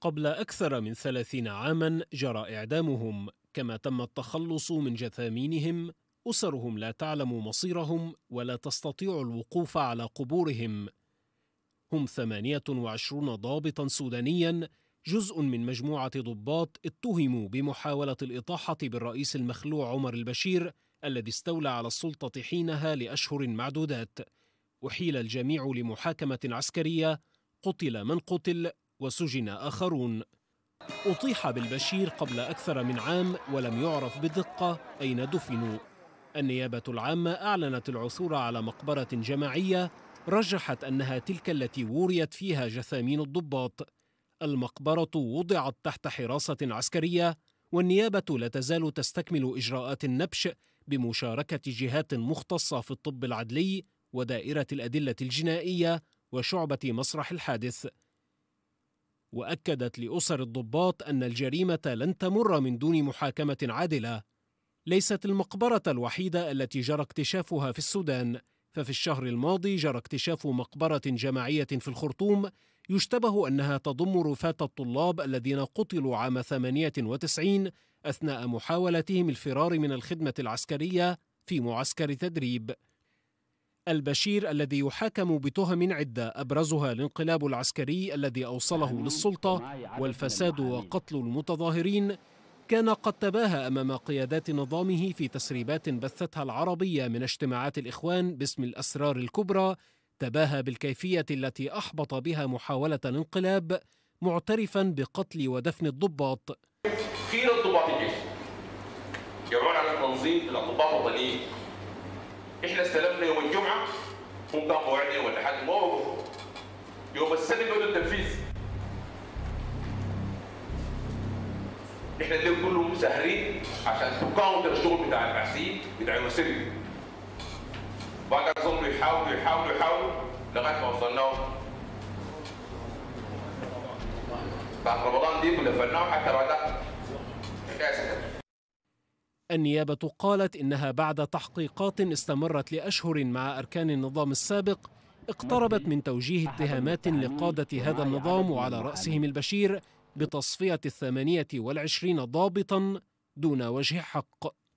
قبل أكثر من ثلاثين عاما جرى إعدامهم كما تم التخلص من جثامينهم أسرهم لا تعلم مصيرهم ولا تستطيع الوقوف على قبورهم هم 28 ضابطا سودانيا جزء من مجموعة ضباط اتهموا بمحاولة الإطاحة بالرئيس المخلوع عمر البشير الذي استولى على السلطة حينها لأشهر معدودات أحيل الجميع لمحاكمة عسكرية قتل من قتل وسجن آخرون أطيح بالبشير قبل أكثر من عام ولم يعرف بدقة أين دفنوا النيابة العامة أعلنت العثور على مقبرة جماعية رجحت أنها تلك التي وريت فيها جثامين الضباط المقبرة وضعت تحت حراسة عسكرية والنيابة لا تزال تستكمل إجراءات النبش بمشاركة جهات مختصة في الطب العدلي ودائرة الأدلة الجنائية وشعبة مسرح الحادث واكدت لاسر الضباط ان الجريمه لن تمر من دون محاكمه عادله ليست المقبره الوحيده التي جرى اكتشافها في السودان ففي الشهر الماضي جرى اكتشاف مقبره جماعيه في الخرطوم يشتبه انها تضم رفاه الطلاب الذين قتلوا عام 98 اثناء محاولتهم الفرار من الخدمه العسكريه في معسكر تدريب البشير الذي يحاكم بتهم عدة أبرزها الانقلاب العسكري الذي أوصله للسلطة والفساد وقتل المتظاهرين كان قد تباهى أمام قيادات نظامه في تسريبات بثتها العربية من اجتماعات الإخوان باسم الأسرار الكبرى تباهى بالكيفية التي أحبط بها محاولة الانقلاب معترفا بقتل ودفن الضباط كثير الضباط الجيش يرون على تنظيم الضباط الوطنيين احنا استلمنا يوم الجمعه هم كان موعد يوم الاحد ما يوم السبت بدا التنفيذ احنا الليل كلهم سهرين عشان تكاونتر الشغل بتاع البعثيين بتاع يوم السبت بعد ظلوا يحاولوا يحاولوا يحاولوا لغايه ما وصلناهم بعد رمضان دي كنا حتى بعدها حكايه النيابة قالت إنها بعد تحقيقات استمرت لأشهر مع أركان النظام السابق اقتربت من توجيه اتهامات لقادة هذا النظام وعلى رأسهم البشير بتصفية الثمانية والعشرين ضابطا دون وجه حق